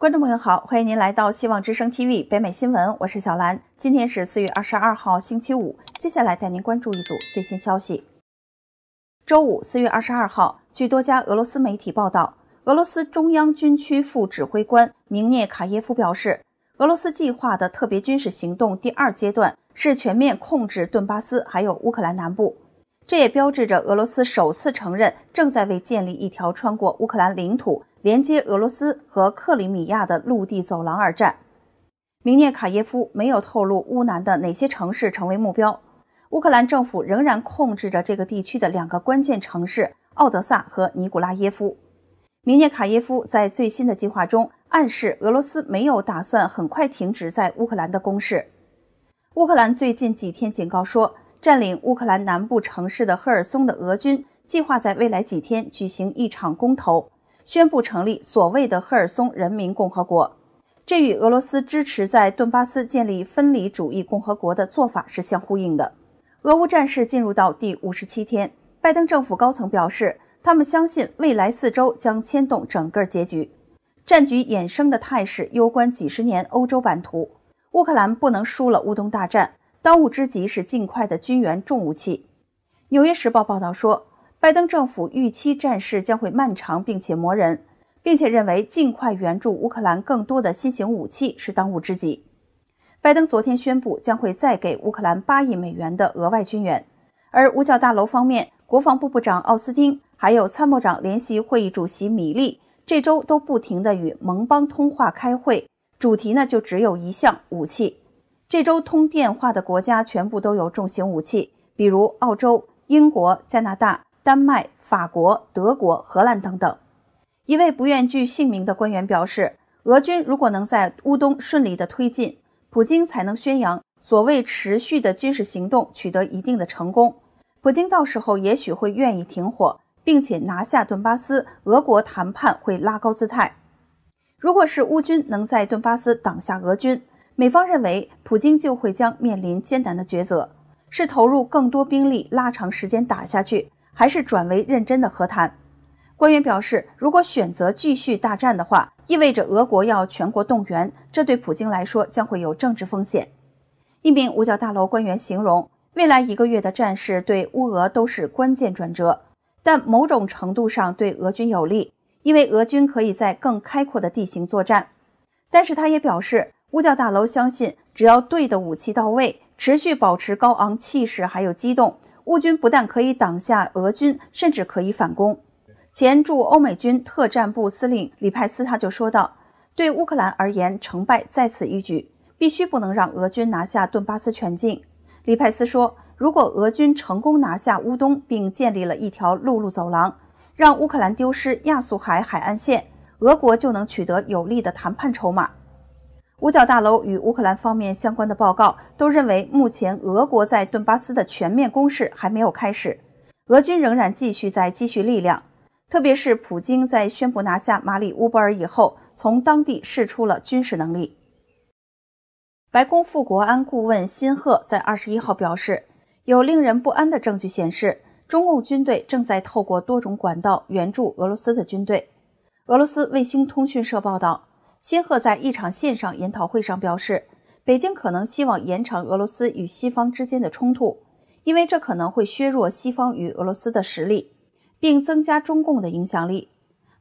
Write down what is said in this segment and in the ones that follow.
观众朋友好，欢迎您来到希望之声 TV 北美新闻，我是小兰。今天是四月二十二号星期五，接下来带您关注一组最新消息。周五四月二十二号，据多家俄罗斯媒体报道，俄罗斯中央军区副指挥官明涅卡耶夫表示，俄罗斯计划的特别军事行动第二阶段是全面控制顿巴斯还有乌克兰南部，这也标志着俄罗斯首次承认正在为建立一条穿过乌克兰领土。连接俄罗斯和克里米亚的陆地走廊而战，明涅卡耶夫没有透露乌南的哪些城市成为目标。乌克兰政府仍然控制着这个地区的两个关键城市——奥德萨和尼古拉耶夫。明涅卡耶夫在最新的计划中暗示，俄罗斯没有打算很快停止在乌克兰的攻势。乌克兰最近几天警告说，占领乌克兰南部城市的赫尔松的俄军计划在未来几天举行一场公投。宣布成立所谓的赫尔松人民共和国，这与俄罗斯支持在顿巴斯建立分离主义共和国的做法是相呼应的。俄乌战事进入到第五十七天，拜登政府高层表示，他们相信未来四周将牵动整个结局，战局衍生的态势攸关几十年欧洲版图。乌克兰不能输了乌东大战，当务之急是尽快的军援重武器。《纽约时报》报道说。拜登政府预期战事将会漫长并且磨人，并且认为尽快援助乌克兰更多的新型武器是当务之急。拜登昨天宣布将会再给乌克兰八亿美元的额外军援，而五角大楼方面，国防部部长奥斯汀还有参谋长联席会议主席米利这周都不停地与盟邦通话开会，主题呢就只有一项武器。这周通电话的国家全部都有重型武器，比如澳洲、英国、加拿大。丹麦、法国、德国、荷兰等等，一位不愿具姓名的官员表示：“俄军如果能在乌东顺利的推进，普京才能宣扬所谓持续的军事行动取得一定的成功。普京到时候也许会愿意停火，并且拿下顿巴斯，俄国谈判会拉高姿态。如果是乌军能在顿巴斯挡下俄军，美方认为普京就会将面临艰难的抉择：是投入更多兵力拉长时间打下去。”还是转为认真的和谈。官员表示，如果选择继续大战的话，意味着俄国要全国动员，这对普京来说将会有政治风险。一名五角大楼官员形容，未来一个月的战事对乌俄都是关键转折，但某种程度上对俄军有利，因为俄军可以在更开阔的地形作战。但是他也表示，五角大楼相信，只要对的武器到位，持续保持高昂气势还有机动。乌军不但可以挡下俄军，甚至可以反攻。前驻欧美军特战部司令里派斯他就说道：“对乌克兰而言，成败在此一举，必须不能让俄军拿下顿巴斯全境。”里派斯说：“如果俄军成功拿下乌东，并建立了一条陆路走廊，让乌克兰丢失亚速海海岸线，俄国就能取得有力的谈判筹码。”五角大楼与乌克兰方面相关的报告都认为，目前俄国在顿巴斯的全面攻势还没有开始，俄军仍然继续在积蓄力量。特别是普京在宣布拿下马里乌波尔以后，从当地试出了军事能力。白宫副国安顾问辛赫在二十一号表示，有令人不安的证据显示，中共军队正在透过多种管道援助俄罗斯的军队。俄罗斯卫星通讯社报道。新赫在一场线上研讨会上表示，北京可能希望延长俄罗斯与西方之间的冲突，因为这可能会削弱西方与俄罗斯的实力，并增加中共的影响力。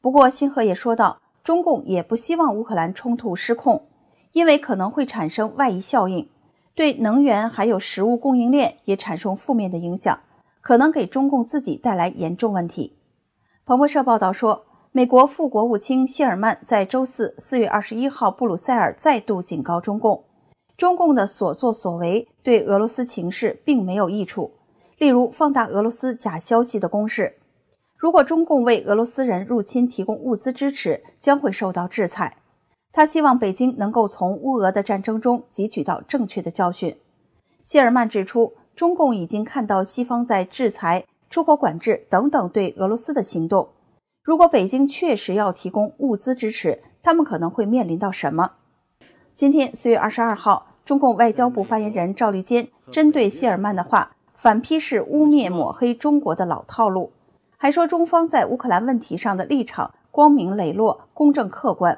不过，新赫也说到，中共也不希望乌克兰冲突失控，因为可能会产生外溢效应，对能源还有食物供应链也产生负面的影响，可能给中共自己带来严重问题。彭博社报道说。美国副国务卿希尔曼在周四四月二十一号布鲁塞尔再度警告中共，中共的所作所为对俄罗斯情势并没有益处。例如，放大俄罗斯假消息的攻势。如果中共为俄罗斯人入侵提供物资支持，将会受到制裁。他希望北京能够从乌俄的战争中汲取到正确的教训。希尔曼指出，中共已经看到西方在制裁、出口管制等等对俄罗斯的行动。如果北京确实要提供物资支持，他们可能会面临到什么？今天四月二十二号，中共外交部发言人赵立坚针对谢尔曼的话，反批是污蔑抹黑中国的老套路，还说中方在乌克兰问题上的立场光明磊落、公正客观。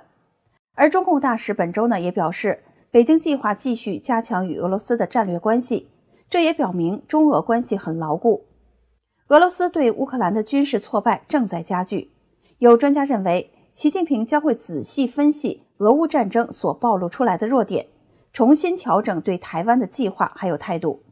而中共大使本周呢也表示，北京计划继续加强与俄罗斯的战略关系，这也表明中俄关系很牢固。俄罗斯对乌克兰的军事挫败正在加剧。有专家认为，习近平将会仔细分析俄乌战争所暴露出来的弱点，重新调整对台湾的计划还有态度。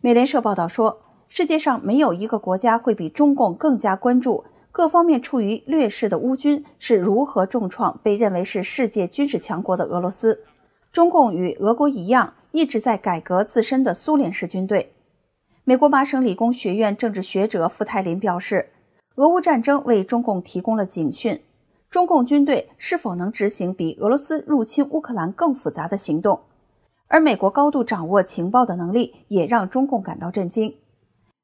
美联社报道说，世界上没有一个国家会比中共更加关注各方面处于劣势的乌军是如何重创被认为是世界军事强国的俄罗斯。中共与俄国一样，一直在改革自身的苏联式军队。美国麻省理工学院政治学者傅泰林表示。俄乌战争为中共提供了警讯，中共军队是否能执行比俄罗斯入侵乌克兰更复杂的行动？而美国高度掌握情报的能力也让中共感到震惊。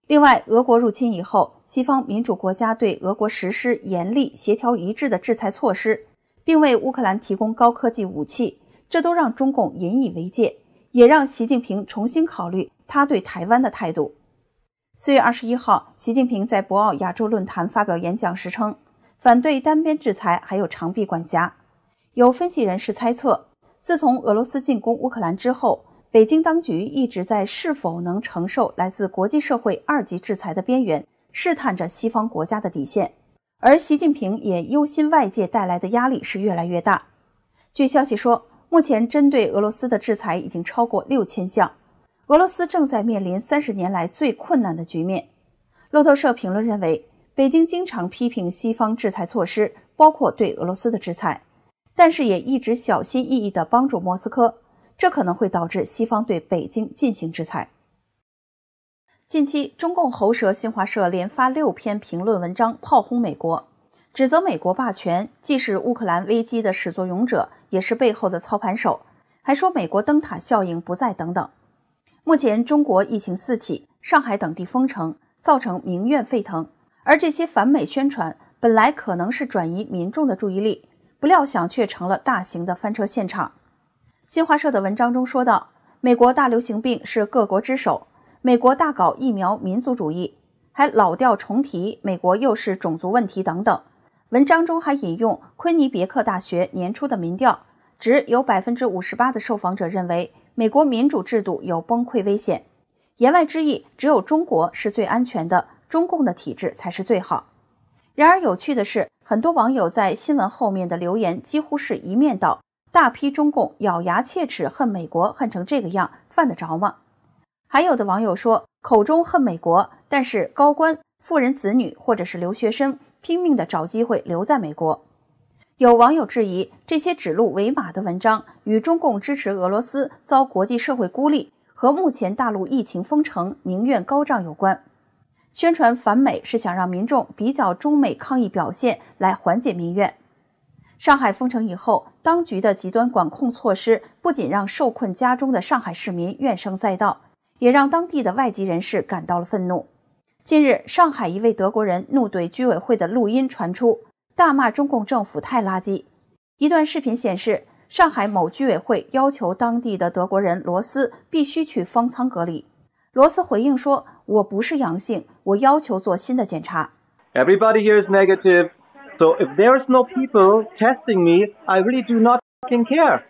另外，俄国入侵以后，西方民主国家对俄国实施严厉、协调一致的制裁措施，并为乌克兰提供高科技武器，这都让中共引以为戒，也让习近平重新考虑他对台湾的态度。四月二十一号，习近平在博鳌亚洲论坛发表演讲时称，反对单边制裁，还有长臂管辖。有分析人士猜测，自从俄罗斯进攻乌克兰之后，北京当局一直在是否能承受来自国际社会二级制裁的边缘，试探着西方国家的底线。而习近平也忧心外界带来的压力是越来越大。据消息说，目前针对俄罗斯的制裁已经超过六千项。俄罗斯正在面临三十年来最困难的局面。路透社评论认为，北京经常批评西方制裁措施，包括对俄罗斯的制裁，但是也一直小心翼翼地帮助莫斯科，这可能会导致西方对北京进行制裁。近期，中共喉舌新华社连发六篇评论文章炮轰美国，指责美国霸权既是乌克兰危机的始作俑者，也是背后的操盘手，还说美国灯塔效应不再等等。目前中国疫情四起，上海等地封城，造成民怨沸腾。而这些反美宣传本来可能是转移民众的注意力，不料想却成了大型的翻车现场。新华社的文章中说道：“美国大流行病是各国之首，美国大搞疫苗民族主义，还老调重提美国又是种族问题等等。”文章中还引用昆尼别克大学年初的民调，只有百分之五十八的受访者认为。美国民主制度有崩溃危险，言外之意，只有中国是最安全的，中共的体制才是最好。然而有趣的是，很多网友在新闻后面的留言几乎是一面倒，大批中共咬牙切齿恨美国，恨成这个样，犯得着吗？还有的网友说，口中恨美国，但是高官、富人子女或者是留学生拼命的找机会留在美国。有网友质疑，这些指鹿为马的文章与中共支持俄罗斯遭国际社会孤立和目前大陆疫情封城、民怨高涨有关，宣传反美是想让民众比较中美抗疫表现来缓解民怨。上海封城以后，当局的极端管控措施不仅让受困家中的上海市民怨声载道，也让当地的外籍人士感到了愤怒。近日，上海一位德国人怒怼居委会的录音传出。大骂中共政府太垃圾。一段视频显示，上海某居委会要求当地的德国人罗斯必须去方舱隔离。罗斯回应说：“我不是阳性，我要求做新的检查。” Everybody here is negative, so if there's i no people testing me, I really do not care.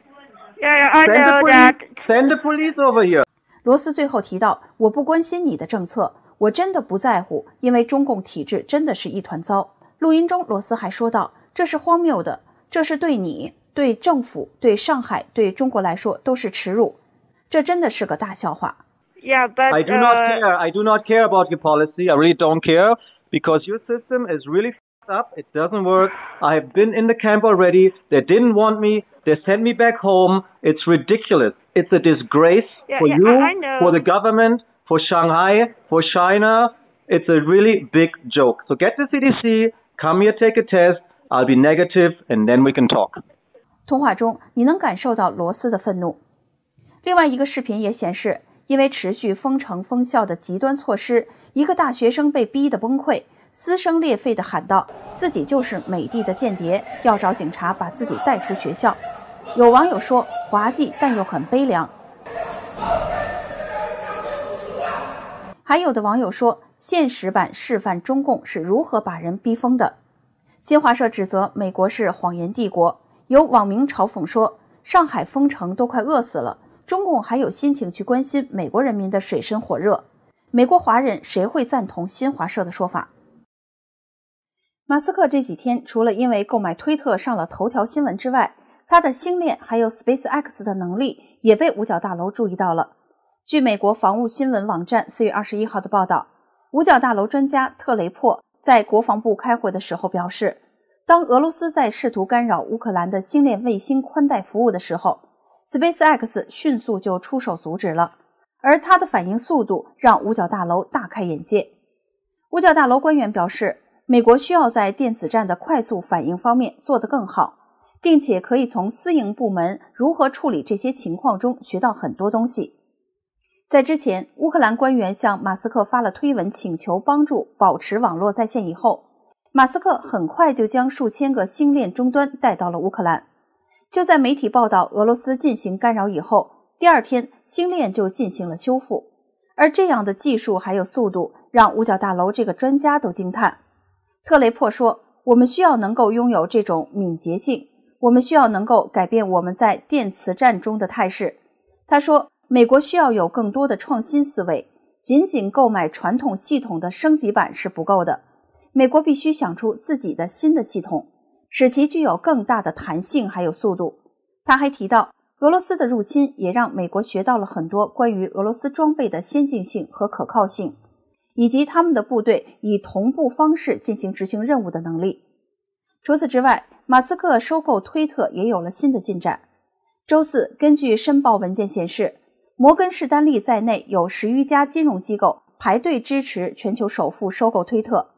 Yeah, yeah, I know that. Send the police over here. 罗斯最后提到：“我不关心你的政策，我真的不在乎，因为中共体制真的是一团糟。”录音中，罗斯还说道：“这是荒谬的，这是对你、对政府、对上海、对中国来说都是耻辱，这真的是个大笑话。” Yeah, but I do not uh, care. I do not care about your policy. I really don't care because your system is really fucked up. It doesn't work. I have been in the camp already. They didn't want me. They sent me back home. It's ridiculous. It's a disgrace yeah, for yeah, you, for the government, for Shanghai, for China. It's a really big joke. So get the CDC, Come here, take a test. I'll be negative, and then we can talk. 通话中，你能感受到罗斯的愤怒。另外一个视频也显示，因为持续封城封校的极端措施，一个大学生被逼得崩溃，撕声裂肺地喊道：“自己就是美帝的间谍，要找警察把自己带出学校。”有网友说：“滑稽，但又很悲凉。”还有的网友说。现实版示范中共是如何把人逼疯的？新华社指责美国是谎言帝国。有网民嘲讽说：“上海封城都快饿死了，中共还有心情去关心美国人民的水深火热？”美国华人谁会赞同新华社的说法？马斯克这几天除了因为购买推特上了头条新闻之外，他的星链还有 SpaceX 的能力也被五角大楼注意到了。据美国防务新闻网站四月二十一号的报道。五角大楼专家特雷珀在国防部开会的时候表示，当俄罗斯在试图干扰乌克兰的星链卫星宽带服务的时候，SpaceX 迅速就出手阻止了，而它的反应速度让五角大楼大开眼界。五角大楼官员表示，美国需要在电子战的快速反应方面做得更好，并且可以从私营部门如何处理这些情况中学到很多东西。在之前，乌克兰官员向马斯克发了推文，请求帮助保持网络在线。以后，马斯克很快就将数千个星链终端带到了乌克兰。就在媒体报道俄罗斯进行干扰以后，第二天星链就进行了修复。而这样的技术还有速度，让五角大楼这个专家都惊叹。特雷珀说：“我们需要能够拥有这种敏捷性，我们需要能够改变我们在电磁战中的态势。”他说。美国需要有更多的创新思维，仅仅购买传统系统的升级版是不够的。美国必须想出自己的新的系统，使其具有更大的弹性还有速度。他还提到，俄罗斯的入侵也让美国学到了很多关于俄罗斯装备的先进性和可靠性，以及他们的部队以同步方式进行执行任务的能力。除此之外，马斯克收购推特也有了新的进展。周四，根据申报文件显示。摩根士丹利在内有十余家金融机构排队支持全球首富收购推特，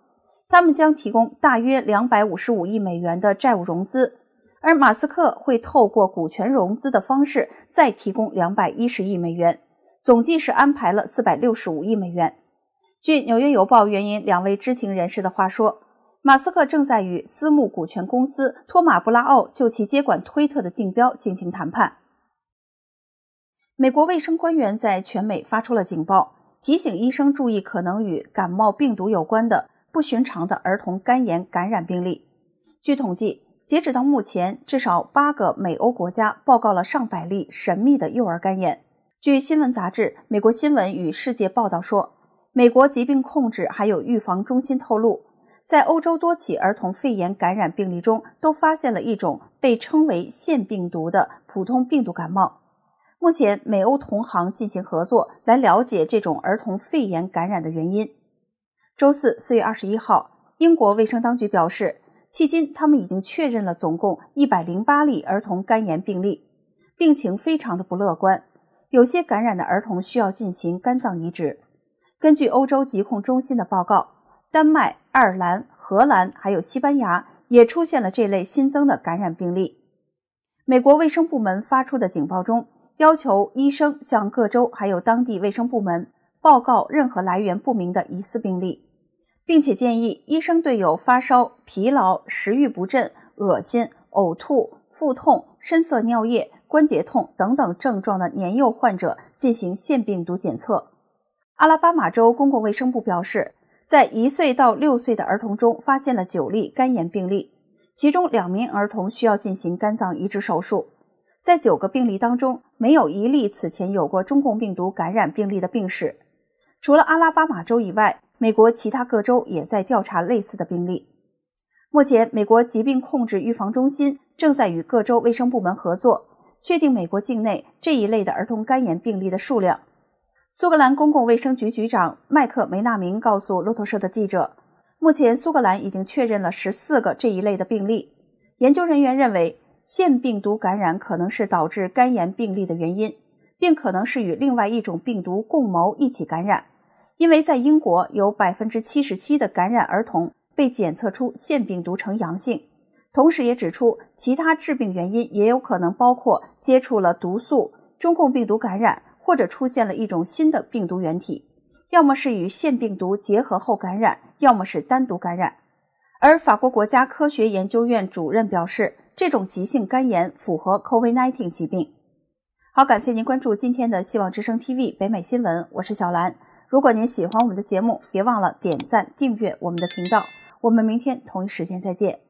他们将提供大约两百五十五亿美元的债务融资，而马斯克会透过股权融资的方式再提供两百一十亿美元，总计是安排了四百六十五亿美元。据《纽约邮报》援引两位知情人士的话说，马斯克正在与私募股权公司托马布拉奥就其接管推特的竞标进行谈判。美国卫生官员在全美发出了警报，提醒医生注意可能与感冒病毒有关的不寻常的儿童肝炎感染病例。据统计，截止到目前，至少八个美欧国家报告了上百例神秘的幼儿肝炎。据新闻杂志《美国新闻与世界报道》说，美国疾病控制还有预防中心透露，在欧洲多起儿童肺炎感染病例中，都发现了一种被称为腺病毒的普通病毒感冒。目前，美欧同行进行合作，来了解这种儿童肺炎感染的原因。周四，四月二十一号，英国卫生当局表示，迄今他们已经确认了总共一百零八例儿童肝炎病例，病情非常的不乐观，有些感染的儿童需要进行肝脏移植。根据欧洲疾控中心的报告，丹麦、爱尔兰、荷兰还有西班牙也出现了这类新增的感染病例。美国卫生部门发出的警报中。要求医生向各州还有当地卫生部门报告任何来源不明的疑似病例，并且建议医生对有发烧、疲劳、食欲不振、恶心、呕吐、腹痛、深色尿液、关节痛等等症状的年幼患者进行腺病毒检测。阿拉巴马州公共卫生部表示，在一岁到六岁的儿童中发现了九例肝炎病例，其中两名儿童需要进行肝脏移植手术。在九个病例当中，没有一例此前有过中共病毒感染病例的病史。除了阿拉巴马州以外，美国其他各州也在调查类似的病例。目前，美国疾病控制预防中心正在与各州卫生部门合作，确定美国境内这一类的儿童肝炎病例的数量。苏格兰公共卫生局局长麦克梅纳明告诉路透社的记者，目前苏格兰已经确认了十四个这一类的病例。研究人员认为。腺病毒感染可能是导致肝炎病例的原因，并可能是与另外一种病毒共谋一起感染，因为在英国有百分之七十七的感染儿童被检测出腺病毒呈阳性，同时也指出其他致病原因也有可能包括接触了毒素、中共病毒感染或者出现了一种新的病毒原体，要么是与腺病毒结合后感染，要么是单独感染。而法国国家科学研究院主任表示。这种急性肝炎符合 COVID-19 疾病。好，感谢您关注今天的《希望之声 TV 北美新闻》，我是小兰。如果您喜欢我们的节目，别忘了点赞、订阅我们的频道。我们明天同一时间再见。